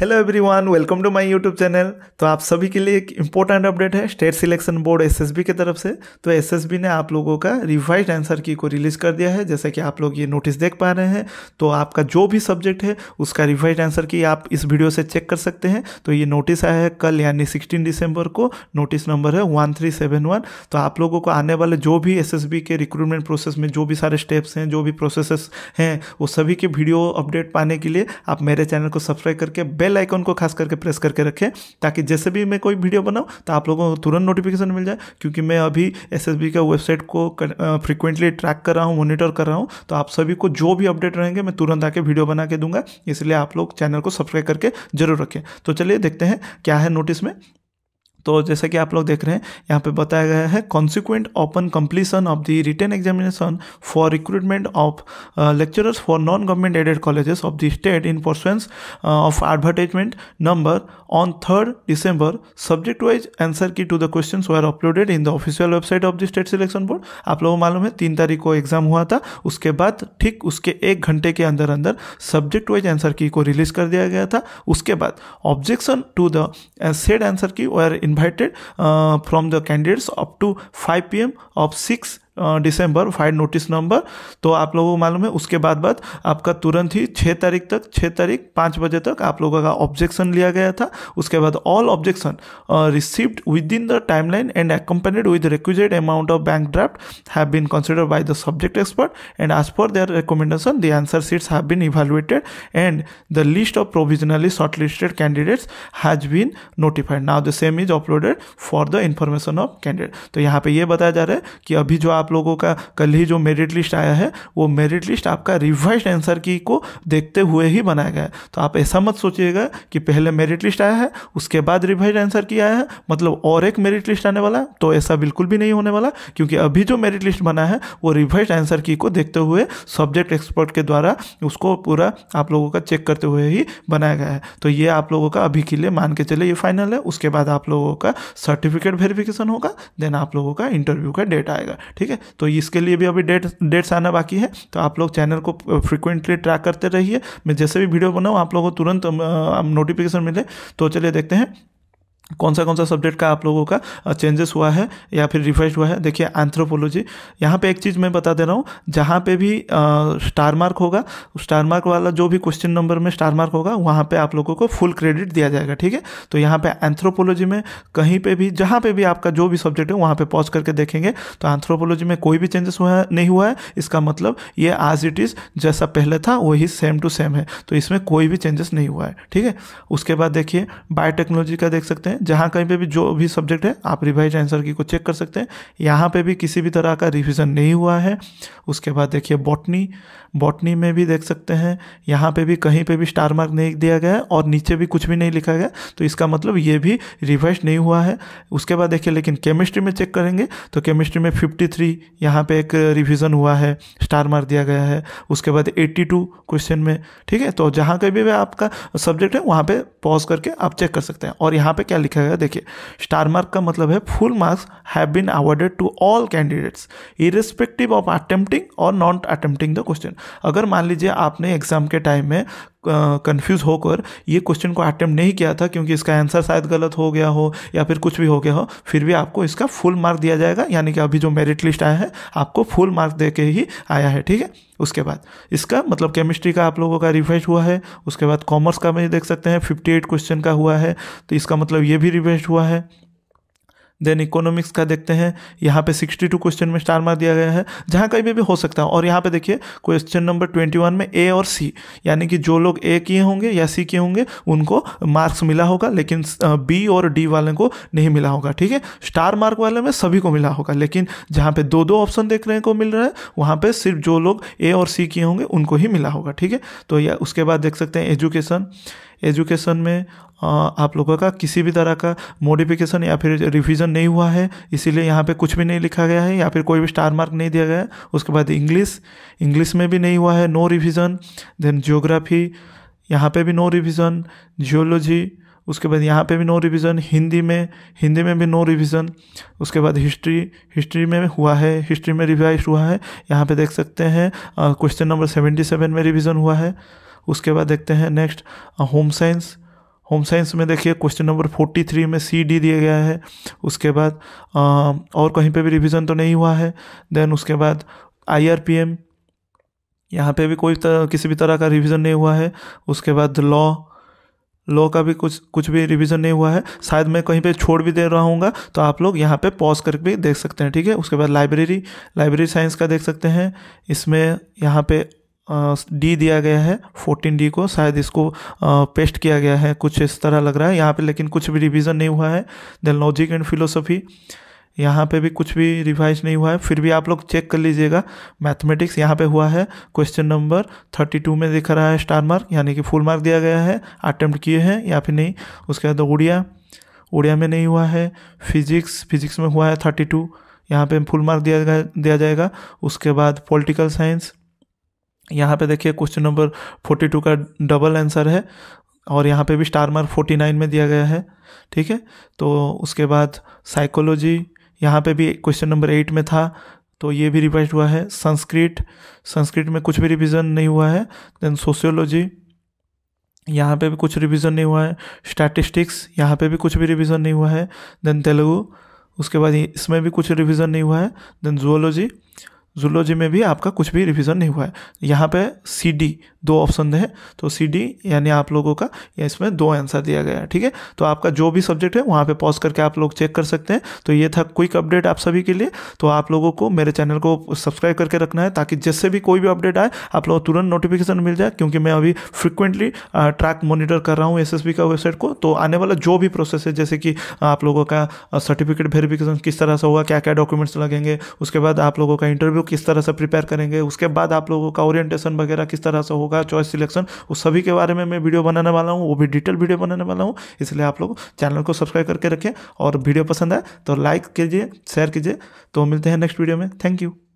hello everyone welcome to my YouTube channel तो आप सभी के लिए एक इम्पोर्टेंट अपडेट है स्टेट सिलेक्शन बोर्ड एसएसबी की तरफ से तो एसएसबी ने आप लोगों का रिवाइज्ड आंसर की को रिलीज़ कर दिया है जैसे कि आप लोग ये नोटिस देख पा रहे हैं तो आपका जो भी सब्जेक्ट है उसका रिवाइज आंसर की आप इस वीडियो से चेक कर सकते हैं तो ये नोटिस आया है कल यानी सिक्सटीन दिसंबर को नोटिस नंबर है वन तो आप लोगों को आने वाले जो भी एस के रिक्रूटमेंट प्रोसेस में जो भी सारे स्टेप्स हैं जो भी प्रोसेस हैं वो सभी के वीडियो अपडेट पाने के लिए आप मेरे चैनल को सब्सक्राइब करके बेल आइकन को खास करके प्रेस करके रखें ताकि जैसे भी मैं कोई वीडियो बनाऊँ तो आप लोगों को तुरंत नोटिफिकेशन मिल जाए क्योंकि मैं अभी एस का वेबसाइट को फ्रिक्वेंटली ट्रैक कर रहा हूँ मॉनिटर कर रहा हूँ तो आप सभी को जो भी अपडेट रहेंगे मैं तुरंत आके वीडियो बना के दूंगा इसलिए आप लोग चैनल को सब्सक्राइब करके जरूर रखें तो चलिए देखते हैं क्या है नोटिस में तो जैसे कि आप लोग देख रहे हैं यहाँ पे बताया गया है consequent upon completion of the written examination for recruitment of lecturers for non government aided colleges of the state in pursuance of advertisement number on third December subject wise answer key to the question are uploaded in the official website of the State Selection Board आप लोगों को मालूम है तीन तारीख को exam हुआ था उसके बाद ठीक उसके एक घंटे के अंदर अंदर सब्जेक्ट वाइज आंसर की को रिलीज कर दिया गया था उसके बाद objection to the said answer key are in invited uh, from the candidates up to 5 pm of 6 December five notice number तो आप लोगों को मालूम है उसके बाद बाद आपका तुरंत ही छः तारीख तक छः तारीख पाँच बजे तक आप लोगों का ऑब्जेक्शन लिया गया था उसके बाद all objection received within the timeline and accompanied with requisite amount of bank draft have been consider by the subject expert and as per their recommendation the answer sheets have been evaluated and the list of provisionally shortlisted candidates has been notified now the same is uploaded for the information of candidate तो यहाँ पर यह बताया जा रहा है कि अभी जो आप आप लोगों का कल ही जो मेरिट लिस्ट आया है वो मेरिट लिस्ट आपका रिवाइज आंसर की को देखते हुए ही बनाया गया है तो आप ऐसा मत सोचिएगा कि पहले मेरिट लिस्ट आया है उसके बाद रिवाइज आंसर की आया है मतलब और एक मेरिट लिस्ट आने वाला तो ऐसा बिल्कुल भी नहीं होने वाला क्योंकि अभी जो मेरिट लिस्ट बना है वो रिवाइज आंसर की को देखते हुए सब्जेक्ट एक्सपर्ट के द्वारा उसको पूरा आप लोगों का चेक करते हुए ही बनाया गया है तो ये आप लोगों का अभी के लिए मान के चले ये फाइनल है उसके बाद आप लोगों का सर्टिफिकेट वेरिफिकेशन होगा देन आप लोगों का इंटरव्यू का डेट आएगा ठीक है है तो इसके लिए भी अभी डेट डेट्स आना बाकी है तो आप लोग चैनल को फ्रिक्वेंटली ट्रैक करते रहिए मैं जैसे भी वीडियो बनाऊँ आप लोगों को तुरंत नोटिफिकेशन मिले तो चलिए देखते हैं कौन सा कौन सा सब्जेक्ट का आप लोगों का चेंजेस हुआ है या फिर रिफ्रेश हुआ है देखिए एंथ्रोपोलॉजी यहाँ पे एक चीज़ मैं बता दे रहा हूँ जहाँ पे भी स्टार मार्क होगा स्टार मार्क वाला जो भी क्वेश्चन नंबर में स्टार मार्क होगा वहाँ पे आप लोगों को फुल क्रेडिट दिया जाएगा ठीक है तो यहाँ पर एंथ्रोपोलॉजी में कहीं पर भी जहाँ पर भी आपका जो भी सब्जेक्ट है वहाँ पर पॉज करके देखेंगे तो एंथ्रोपोलॉजी में कोई भी चेंजेस हुआ नहीं हुआ है इसका मतलब ये आज इट इज़ जैसा पहले था वही सेम टू सेम है तो इसमें कोई भी चेंजेस नहीं हुआ है ठीक है उसके बाद देखिए बायोटेक्नोलॉजी का देख सकते हैं हैं जहाँ कहीं पे भी जो भी सब्जेक्ट है आप रिवाइज आंसर की को चेक कर सकते हैं यहाँ पे भी किसी भी तरह का रिविज़न नहीं हुआ है उसके बाद देखिए बॉटनी बॉटनी में भी देख सकते हैं यहाँ पे भी कहीं पे भी स्टार मार्क नहीं दिया गया है और नीचे भी कुछ भी नहीं लिखा गया तो इसका मतलब ये भी रिवाइज नहीं हुआ है उसके बाद देखिए लेकिन केमिस्ट्री में चेक करेंगे तो केमिस्ट्री में फिफ्टी थ्री यहाँ पर एक रिविज़न हुआ है स्टार मार्क दिया गया है उसके बाद एट्टी टू क्वेश्चन में ठीक है तो जहाँ कहीं भी आपका सब्जेक्ट है वहाँ पर पॉज करके आप चेक कर सकते हैं और यहाँ पर क्या लिखा गया देखिए स्टार मार्क का मतलब है full marks have been awarded to all candidates irrespective of attempting और नॉट अटेम्प्टिंग द क्वेश्चन अगर मान लीजिए आपने एग्जाम के टाइम में कंफ्यूज होकर ये क्वेश्चन को अटैम्प्ट नहीं किया था क्योंकि इसका आंसर शायद गलत हो गया हो या फिर कुछ भी हो गया हो फिर भी आपको इसका फुल मार्क दिया जाएगा यानी कि अभी जो मेरिट लिस्ट आया है आपको फुल मार्क दे के ही आया है ठीक है उसके बाद इसका मतलब केमिस्ट्री का आप लोगों का रिवाइज हुआ है उसके बाद कॉमर्स का भी देख सकते हैं फिफ्टी एट क्वेश्चन का हुआ है तो इसका मतलब ये भी रिवाइज हुआ है देन इकोनॉमिक्स का देखते हैं यहाँ पे 62 क्वेश्चन में स्टार मार दिया गया है जहाँ कहीं पे भी हो सकता है और यहाँ पे देखिए क्वेश्चन नंबर 21 में ए और सी यानी कि जो लोग ए किए होंगे या सी किए होंगे उनको मार्क्स मिला होगा लेकिन बी और डी वाले को नहीं मिला होगा ठीक है स्टार मार्क वाले में सभी को मिला होगा लेकिन जहाँ पे दो दो ऑप्शन देखने को मिल रहा है वहाँ पर सिर्फ जो लोग ए और सी किए होंगे उनको ही मिला होगा ठीक है तो या उसके बाद देख सकते हैं एजुकेशन एजुकेशन में आप लोगों का किसी भी तरह का मॉडिफिकेशन या फिर रिविज़न नहीं हुआ है इसीलिए यहाँ पे कुछ भी नहीं लिखा गया है या फिर कोई भी स्टार मार्क नहीं दिया गया है उसके बाद इंग्लिश इंग्लिश में भी नहीं हुआ है नो रिविज़न देन जियोग्राफी यहाँ पे भी नो रिविज़न जियोलॉजी उसके बाद यहाँ पे भी नो रिविज़न हिंदी में हिंदी में भी नो रिविज़न उसके बाद हिस्ट्री हिस्ट्री में हुआ है हिस्ट्री में रिवाइज हुआ है यहाँ पे देख सकते हैं क्वेश्चन नंबर सेवेंटी सेवन में रिविज़न हुआ है उसके बाद देखते हैं next home science home science में देखिए क्वेश्चन नंबर फोर्टी थ्री में सी डी दिया गया है उसके बाद आ, और कहीं पे भी रिवीजन तो नहीं हुआ है देन उसके बाद आई आर पी एम यहाँ पर भी कोई किसी भी तरह का रिवीजन नहीं हुआ है उसके बाद लॉ लॉ का भी कुछ कुछ भी रिवीजन नहीं हुआ है शायद मैं कहीं पे छोड़ भी दे रहा हूँ तो आप लोग यहाँ पे पॉज करके भी देख सकते हैं ठीक है उसके बाद लाइब्रेरी लाइब्रेरी साइंस का देख सकते हैं इसमें यहाँ पे डी दिया गया है फोर्टीन डी को शायद इसको पेस्ट किया गया है कुछ इस तरह लग रहा है यहाँ पे लेकिन कुछ भी रिवीजन नहीं हुआ है देन लॉजिक एंड फिलोसफी यहाँ पे भी कुछ भी रिवाइज नहीं हुआ है फिर भी आप लोग चेक कर लीजिएगा मैथमेटिक्स यहाँ पे हुआ है क्वेश्चन नंबर थर्टी टू में दिख रहा है स्टार मार्क यानी कि फुल मार्क दिया गया है अटैम्प्ट किए हैं या फिर नहीं उसके बाद उड़िया उड़िया में नहीं हुआ है फिजिक्स फिजिक्स में हुआ है थर्टी टू यहाँ पर फुल मार्क दिया दिया जाएगा उसके बाद पॉलिटिकल साइंस यहाँ पे देखिए क्वेश्चन नंबर 42 का डबल आंसर है और यहाँ पे भी स्टार मार्क 49 में दिया गया है ठीक है तो उसके बाद साइकोलॉजी यहाँ पे भी क्वेश्चन नंबर एट में था तो ये भी रिवाइज हुआ है संस्कृत संस्कृत में कुछ भी रिविज़न नहीं हुआ है देन सोशियोलॉजी यहाँ पे भी कुछ रिवीजन नहीं हुआ है स्टैटिस्टिक्स यहाँ पे भी कुछ भी रिवीजन नहीं हुआ है देन तेलुगु उसके बाद इसमें भी कुछ रिवीजन नहीं हुआ है देन जूलॉजी जुलोजी में भी आपका कुछ भी रिविज़न नहीं हुआ है यहाँ पे सी डी दो ऑप्शन है तो सी डी यानी आप लोगों का या इसमें दो आंसर दिया गया है ठीक है तो आपका जो भी सब्जेक्ट है वहाँ पे पॉज करके आप लोग चेक कर सकते हैं तो ये था क्विक अपडेट आप सभी के लिए तो आप लोगों को मेरे चैनल को सब्सक्राइब करके रखना है ताकि जैसे भी कोई भी अपडेट आए आप लोगों को तुरंत नोटिफिकेशन मिल जाए क्योंकि मैं अभी फ्रिक्वेंटली ट्रैक मॉनिटर कर रहा हूँ एस का वेबसाइट को तो आने वाला जो भी प्रोसेस है जैसे कि आप लोगों का सर्टिफिकेट वेरिफिकेशन किस तरह से होगा क्या क्या डॉक्यूमेंट्स लगेंगे उसके बाद आप लोगों का इंटरव्यू किस तरह से प्रिपेयर करेंगे उसके बाद आप लोगों का ओरिएंटेशन वगैरह किस तरह से होगा चॉइस सिलेक्शन उस सभी के बारे में मैं वीडियो बनाने वाला हूँ वो भी डिटेल वीडियो बनाने वाला हूँ इसलिए आप लोग चैनल को सब्सक्राइब करके रखें और वीडियो पसंद आए तो लाइक कीजिए शेयर कीजिए तो मिलते हैं नेक्स्ट वीडियो में थैंक यू